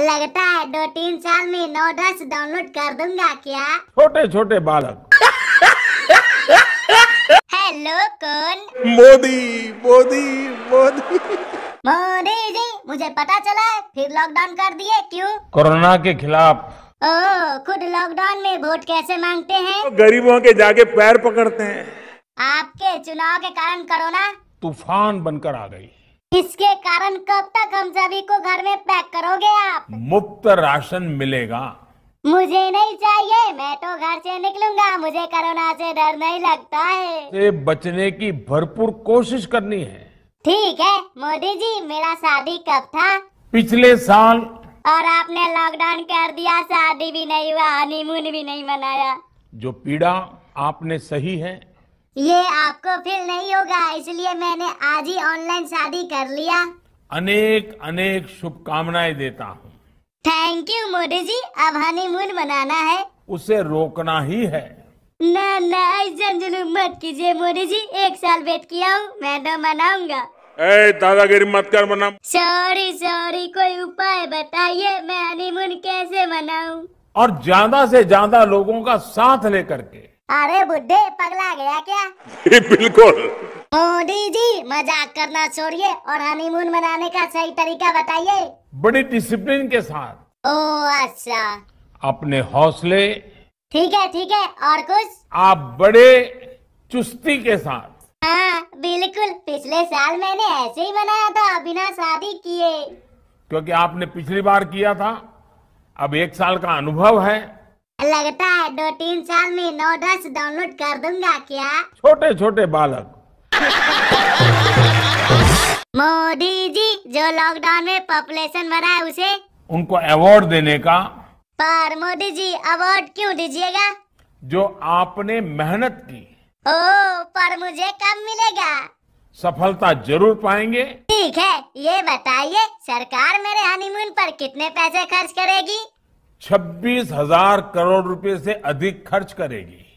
लगता है दो तीन साल में नौ दस डाउनलोड कर दूंगा क्या छोटे छोटे बालक हेलो कौन मोदी मोदी मोदी मोदी जी मुझे पता चला है फिर लॉकडाउन कर दिए क्यों कोरोना के खिलाफ ओ खुद लॉकडाउन में वोट कैसे मांगते हैं गरीबों के जाके पैर पकड़ते हैं आपके चुनाव के कारण कोरोना तूफान बनकर आ गई इसके कारण कब तक हम सभी को घर में पैक करोगे आप मुफ्त राशन मिलेगा मुझे नहीं चाहिए मैं तो घर से निकलूंगा मुझे कोरोना से डर नहीं लगता है से बचने की भरपूर कोशिश करनी है ठीक है मोदी जी मेरा शादी कब था पिछले साल और आपने लॉकडाउन कर दिया शादी भी नहीं हुआ हनीमून भी नहीं मनाया जो पीड़ा आपने सही है ये आपको फील नहीं होगा इसलिए मैंने आज ही ऑनलाइन शादी कर लिया अनेक अनेक शुभकामनाएं देता हूँ थैंक यू मोदी जी अब हनीमून मनाना है उसे रोकना ही है ना ना ऐसा जुलूम मत कीजिए मोदी जी एक साल वेट किया हूँ मैं तो मनाऊंगा ए दादागिरी मत कर मना सॉरी सॉरी कोई उपाय बताइए मैं हनीमून कैसे मनाऊं और ज्यादा से ज्यादा लोगों का साथ लेकर के अरे बुढ़े पगला गया क्या बिल्कुल मोदी जी मजाक करना छोड़िए और हनीमून मनाने का सही तरीका बताइए बड़ी डिसिप्लिन के साथ ओ अच्छा अपने हौसले ठीक है ठीक है और कुछ आप बड़े चुस्ती के साथ हाँ बिल्कुल पिछले साल मैंने ऐसे ही मनाया था बिना शादी किए क्योंकि आपने पिछली बार किया था अब एक साल का अनुभव है लगता है दो तीन साल में नौ दस डाउनलोड कर दूंगा क्या छोटे छोटे बालक मोदी जी जो लॉकडाउन में पॉपुलेशन बढ़ा है उसे उनको अवार्ड देने का पर मोदी जी अवार्ड क्यों दीजिएगा जो आपने मेहनत की ओ पर मुझे कब मिलेगा सफलता जरूर पाएंगे ठीक है ये बताइए सरकार मेरे हनीमून पर कितने पैसे खर्च करेगी छब्बीस हजार करोड़ रुपए से अधिक खर्च करेगी